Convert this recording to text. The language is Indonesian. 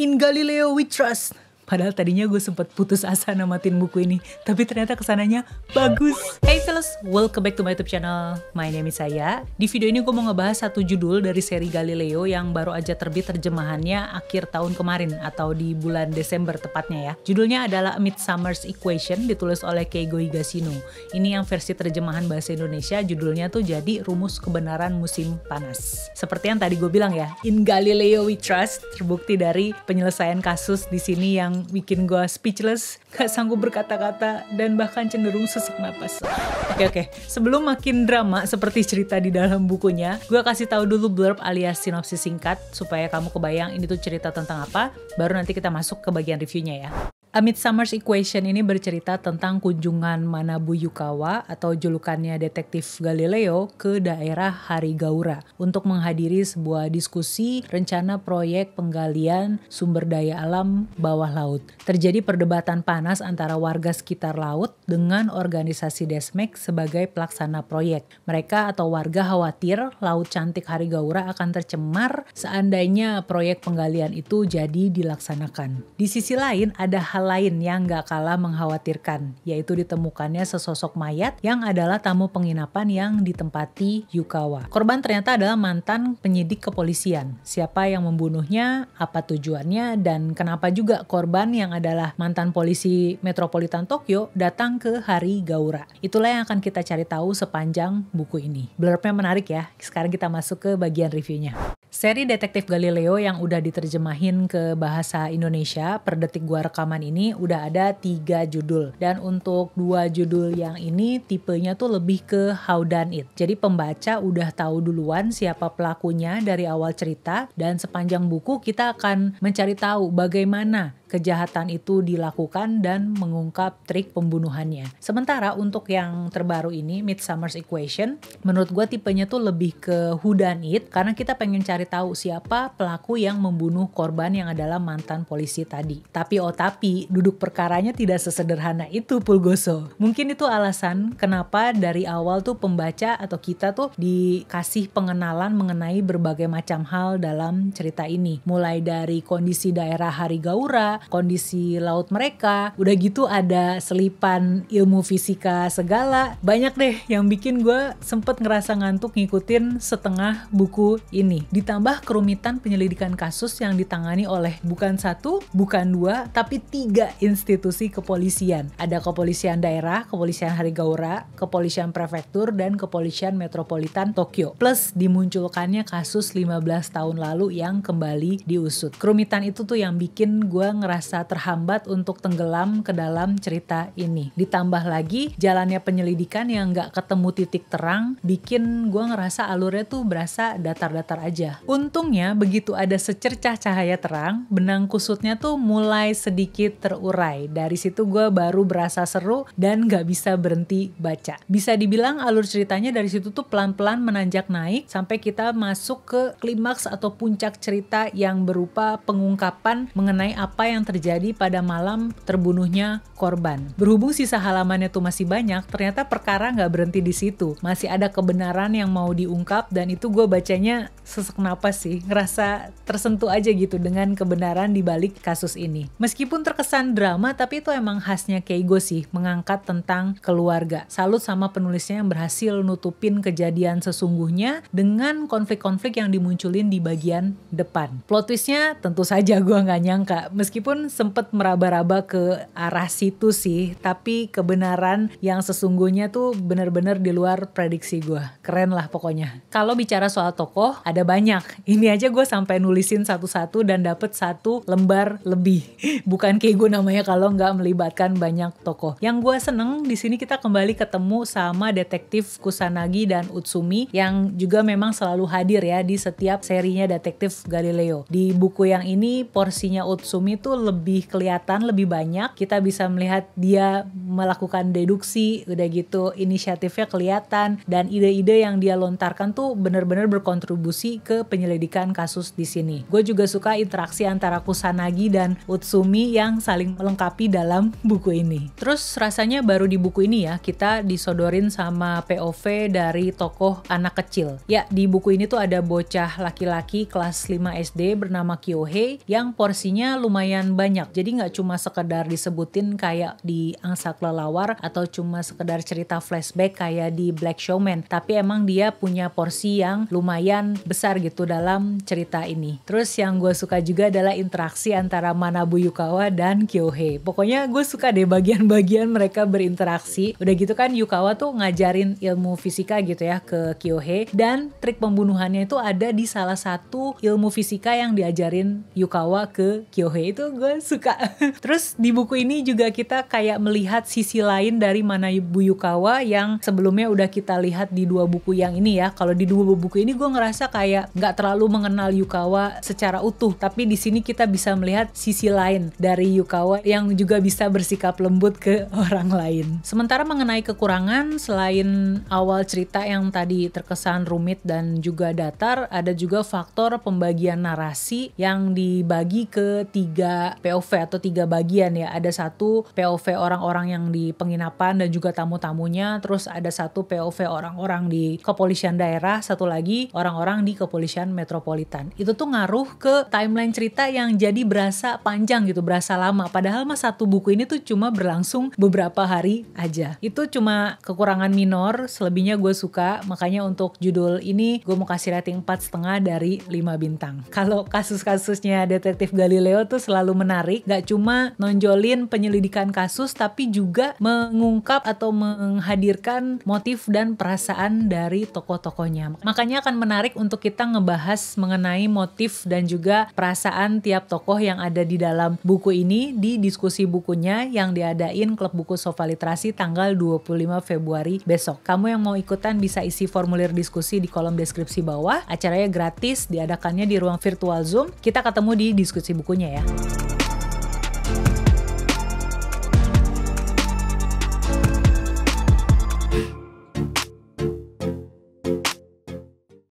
In Galileo we trust. Padahal tadinya gue sempat putus asa namatin buku ini, tapi ternyata kesananya bagus. Hey fellas, welcome back to my YouTube channel. My name is saya. Di video ini gue mau ngebahas satu judul dari seri Galileo yang baru aja terbit terjemahannya akhir tahun kemarin atau di bulan Desember tepatnya ya. Judulnya adalah Midsummer's Equation ditulis oleh Keigo Higashino. Ini yang versi terjemahan bahasa Indonesia judulnya tuh jadi Rumus Kebenaran Musim Panas. Seperti yang tadi gue bilang ya, In Galileo We Trust terbukti dari penyelesaian kasus di sini yang bikin gue speechless, gak sanggup berkata-kata, dan bahkan cenderung sesak napas. Oke okay, oke, okay. sebelum makin drama seperti cerita di dalam bukunya, gue kasih tahu dulu blurb alias sinopsis singkat supaya kamu kebayang ini tuh cerita tentang apa, baru nanti kita masuk ke bagian reviewnya ya. A Midsummer's Equation ini bercerita tentang kunjungan Manabu Yukawa atau julukannya detektif Galileo ke daerah Harigaura untuk menghadiri sebuah diskusi rencana proyek penggalian sumber daya alam bawah laut. Terjadi perdebatan panas antara warga sekitar laut dengan organisasi Desmek sebagai pelaksana proyek. Mereka atau warga khawatir laut cantik Harigaura akan tercemar seandainya proyek penggalian itu jadi dilaksanakan. Di sisi lain ada hal lain yang gak kalah mengkhawatirkan, yaitu ditemukannya sesosok mayat yang adalah tamu penginapan yang ditempati Yukawa. Korban ternyata adalah mantan penyidik kepolisian. Siapa yang membunuhnya, apa tujuannya, dan kenapa juga korban yang adalah mantan polisi metropolitan Tokyo datang ke Hari Gaura. Itulah yang akan kita cari tahu sepanjang buku ini. Blurbnya menarik ya. Sekarang kita masuk ke bagian reviewnya. Seri Detektif Galileo yang udah diterjemahin ke bahasa Indonesia per detik gua rekaman ini udah ada tiga judul. Dan untuk dua judul yang ini tipenya tuh lebih ke how done it. Jadi pembaca udah tahu duluan siapa pelakunya dari awal cerita dan sepanjang buku kita akan mencari tahu bagaimana kejahatan itu dilakukan dan mengungkap trik pembunuhannya. Sementara untuk yang terbaru ini Midsummer's Equation, menurut gue tipenya tuh lebih ke hudan it karena kita pengen cari tahu siapa pelaku yang membunuh korban yang adalah mantan polisi tadi. Tapi oh tapi, duduk perkaranya tidak sesederhana itu Pulgoso. Mungkin itu alasan kenapa dari awal tuh pembaca atau kita tuh dikasih pengenalan mengenai berbagai macam hal dalam cerita ini. Mulai dari kondisi daerah hari gaura kondisi laut mereka. Udah gitu ada selipan ilmu fisika segala. Banyak deh yang bikin gue sempet ngerasa ngantuk ngikutin setengah buku ini. Ditambah kerumitan penyelidikan kasus yang ditangani oleh bukan satu, bukan dua, tapi tiga institusi kepolisian. Ada kepolisian daerah, kepolisian Harigaura, kepolisian prefektur, dan kepolisian metropolitan Tokyo. Plus dimunculkannya kasus 15 tahun lalu yang kembali diusut. Kerumitan itu tuh yang bikin gue ngerasa ngerasa terhambat untuk tenggelam ke dalam cerita ini. Ditambah lagi jalannya penyelidikan yang nggak ketemu titik terang bikin gue ngerasa alurnya tuh berasa datar-datar aja. Untungnya begitu ada secercah cahaya terang, benang kusutnya tuh mulai sedikit terurai. Dari situ gue baru berasa seru dan nggak bisa berhenti baca. Bisa dibilang alur ceritanya dari situ tuh pelan-pelan menanjak naik sampai kita masuk ke klimaks atau puncak cerita yang berupa pengungkapan mengenai apa yang yang terjadi pada malam terbunuhnya korban. Berhubung sisa halamannya tuh masih banyak, ternyata perkara nggak berhenti di situ. Masih ada kebenaran yang mau diungkap dan itu gue bacanya sesek napas sih. Ngerasa tersentuh aja gitu dengan kebenaran di balik kasus ini. Meskipun terkesan drama, tapi itu emang khasnya Keigo sih, mengangkat tentang keluarga. Salut sama penulisnya yang berhasil nutupin kejadian sesungguhnya dengan konflik-konflik yang dimunculin di bagian depan. Plot twistnya tentu saja gue nggak nyangka, meskipun pun sempat meraba-raba ke arah situ sih, tapi kebenaran yang sesungguhnya tuh bener-bener di luar prediksi gue. Keren lah pokoknya. Kalau bicara soal tokoh, ada banyak. Ini aja gue sampai nulisin satu-satu dan dapet satu lembar lebih. Bukan kayak gue namanya kalau nggak melibatkan banyak tokoh. Yang gue seneng di sini kita kembali ketemu sama detektif Kusanagi dan Utsumi yang juga memang selalu hadir ya di setiap serinya detektif Galileo. Di buku yang ini porsinya Utsumi tuh lebih kelihatan, lebih banyak. Kita bisa melihat dia melakukan deduksi, udah gitu inisiatifnya kelihatan dan ide-ide yang dia lontarkan tuh bener-bener berkontribusi ke penyelidikan kasus di sini. Gue juga suka interaksi antara Kusanagi dan Utsumi yang saling melengkapi dalam buku ini. Terus rasanya baru di buku ini ya, kita disodorin sama POV dari tokoh anak kecil. Ya, di buku ini tuh ada bocah laki-laki kelas 5 SD bernama Kyohei yang porsinya lumayan akan banyak. Jadi nggak cuma sekedar disebutin kayak di Angsa Kelelawar atau cuma sekedar cerita flashback kayak di Black Showman, tapi emang dia punya porsi yang lumayan besar gitu dalam cerita ini. Terus yang gue suka juga adalah interaksi antara Manabu Yukawa dan Kyohei. Pokoknya gue suka deh bagian-bagian mereka berinteraksi. Udah gitu kan Yukawa tuh ngajarin ilmu fisika gitu ya ke Kyohei dan trik pembunuhannya itu ada di salah satu ilmu fisika yang diajarin Yukawa ke Kyohei itu gue suka terus di buku ini juga kita kayak melihat sisi lain dari mana Bu Yukawa yang sebelumnya udah kita lihat di dua buku yang ini ya kalau di dua buku ini gue ngerasa kayak nggak terlalu mengenal Yukawa secara utuh tapi di sini kita bisa melihat sisi lain dari Yukawa yang juga bisa bersikap lembut ke orang lain sementara mengenai kekurangan selain awal cerita yang tadi terkesan rumit dan juga datar ada juga faktor pembagian narasi yang dibagi ke tiga POV atau tiga bagian ya. Ada satu POV orang-orang yang di penginapan dan juga tamu-tamunya. Terus ada satu POV orang-orang di kepolisian daerah. Satu lagi orang-orang di kepolisian metropolitan. Itu tuh ngaruh ke timeline cerita yang jadi berasa panjang gitu, berasa lama. Padahal mas satu buku ini tuh cuma berlangsung beberapa hari aja. Itu cuma kekurangan minor. Selebihnya gue suka. Makanya untuk judul ini gue mau kasih rating empat setengah dari 5 bintang. Kalau kasus-kasusnya detektif Galileo tuh selalu selalu menarik, gak cuma nonjolin penyelidikan kasus tapi juga mengungkap atau menghadirkan motif dan perasaan dari tokoh-tokohnya. Makanya akan menarik untuk kita ngebahas mengenai motif dan juga perasaan tiap tokoh yang ada di dalam buku ini di diskusi bukunya yang diadain klub buku Sofa Literasi tanggal 25 Februari besok. Kamu yang mau ikutan bisa isi formulir diskusi di kolom deskripsi bawah. Acaranya gratis, diadakannya di ruang virtual Zoom. Kita ketemu di diskusi bukunya ya.